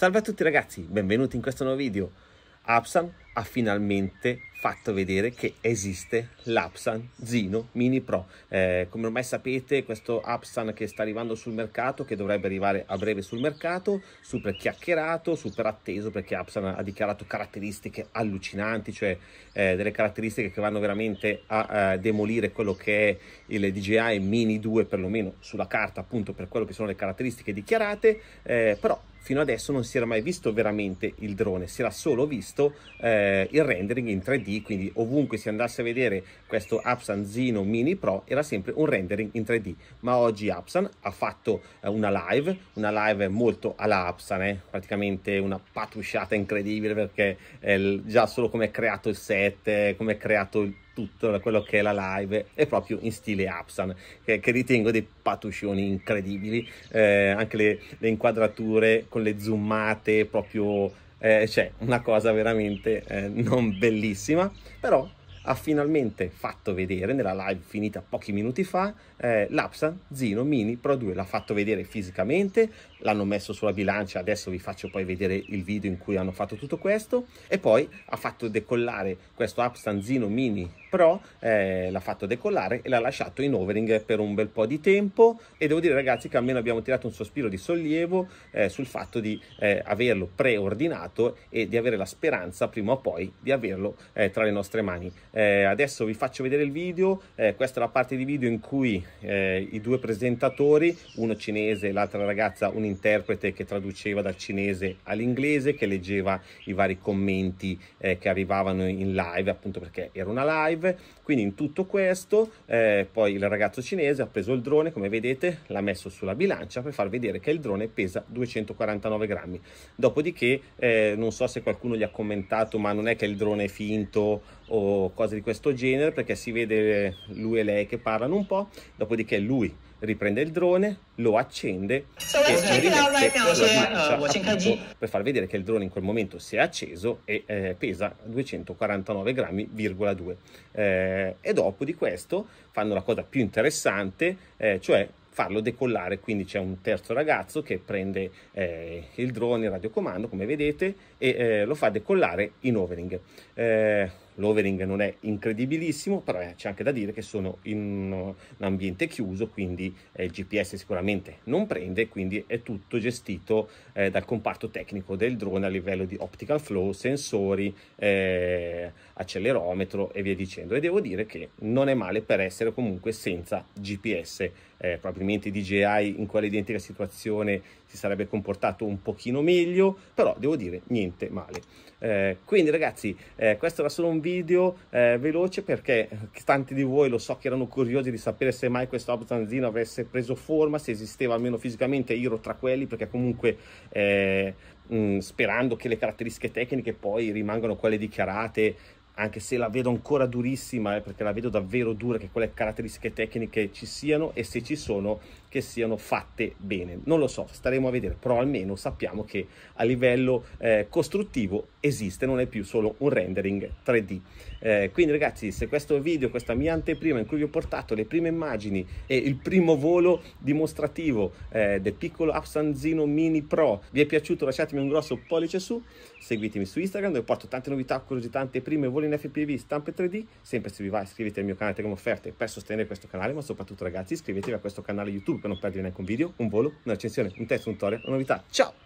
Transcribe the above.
Salve a tutti ragazzi, benvenuti in questo nuovo video. Apsan ha finalmente fatto vedere che esiste l'Apsan Zino Mini Pro. Eh, come ormai sapete, questo Apsan che sta arrivando sul mercato, che dovrebbe arrivare a breve sul mercato, super chiacchierato, super atteso perché Apsan ha dichiarato caratteristiche allucinanti, cioè eh, delle caratteristiche che vanno veramente a, a demolire quello che è il DJI Mini 2, perlomeno sulla carta, appunto per quello che sono le caratteristiche dichiarate, eh, però fino adesso non si era mai visto veramente il drone, si era solo visto eh, il rendering in 3D quindi ovunque si andasse a vedere questo Apsan Zino Mini Pro era sempre un rendering in 3D, ma oggi Apsan ha fatto eh, una live, una live molto alla Apsan, eh? praticamente una patusciata incredibile perché eh, già solo come è creato il set, eh, come è creato il tutto quello che è la live è proprio in stile Apsan che, che ritengo dei patuscioni incredibili eh, anche le, le inquadrature con le zoomate proprio eh, c'è una cosa veramente eh, non bellissima, però ha finalmente fatto vedere nella live finita pochi minuti fa eh, l'Apsa Zino Mini Pro 2, l'ha fatto vedere fisicamente, l'hanno messo sulla bilancia, adesso vi faccio poi vedere il video in cui hanno fatto tutto questo e poi ha fatto decollare questo Apsa Zino Mini Pro, eh, l'ha fatto decollare e l'ha lasciato in overing per un bel po' di tempo e devo dire ragazzi che almeno abbiamo tirato un sospiro di sollievo eh, sul fatto di eh, averlo preordinato e di avere la speranza prima o poi di averlo eh, tra le nostre mani. Eh, adesso vi faccio vedere il video, eh, questa è la parte di video in cui eh, i due presentatori, uno cinese e l'altra ragazza, un interprete che traduceva dal cinese all'inglese, che leggeva i vari commenti eh, che arrivavano in live, appunto perché era una live. Quindi in tutto questo, eh, poi il ragazzo cinese ha preso il drone, come vedete, l'ha messo sulla bilancia per far vedere che il drone pesa 249 grammi. Dopodiché, eh, non so se qualcuno gli ha commentato, ma non è che il drone è finto o cose di questo genere perché si vede eh, lui e lei che parlano un po', dopodiché lui riprende il drone, lo accende so e rimette uh, per far vedere che il drone in quel momento si è acceso e eh, pesa 249 grammi,2 eh, e dopo di questo fanno la cosa più interessante, eh, cioè farlo decollare. Quindi c'è un terzo ragazzo che prende eh, il drone, il radiocomando, come vedete, e eh, lo fa decollare in overing. Eh, l'overing non è incredibilissimo, però eh, c'è anche da dire che sono in un uh, ambiente chiuso, quindi eh, il GPS sicuramente non prende, quindi è tutto gestito eh, dal comparto tecnico del drone a livello di optical flow, sensori, eh, accelerometro e via dicendo. E devo dire che non è male per essere comunque senza GPS. Eh, probabilmente DJI in identica situazione si sarebbe comportato un pochino meglio, però devo dire niente male. Eh, quindi ragazzi, questo era solo un video video eh, veloce perché eh, tanti di voi lo so che erano curiosi di sapere se mai questo Obstanzino avesse preso forma, se esisteva almeno fisicamente, io ero tra quelli perché comunque eh, mh, sperando che le caratteristiche tecniche poi rimangano quelle dichiarate anche se la vedo ancora durissima, eh, perché la vedo davvero dura, che quelle caratteristiche tecniche ci siano e se ci sono che siano fatte bene. Non lo so, staremo a vedere, però almeno sappiamo che a livello eh, costruttivo esiste, non è più solo un rendering 3D. Eh, quindi ragazzi, se questo video, questa mia anteprima in cui vi ho portato le prime immagini e il primo volo dimostrativo eh, del piccolo Absanzino Mini Pro vi è piaciuto, lasciatemi un grosso pollice su, seguitemi su Instagram dove porto tante novità, curiosità, anteprime, voli in FPV, stampe 3D, sempre se vi va iscrivetevi al mio canale Telegram Offerte per sostenere questo canale, ma soprattutto ragazzi iscrivetevi a questo canale YouTube per non perdere neanche un video, un volo, una recensione, un test, un tutorial, una novità. Ciao!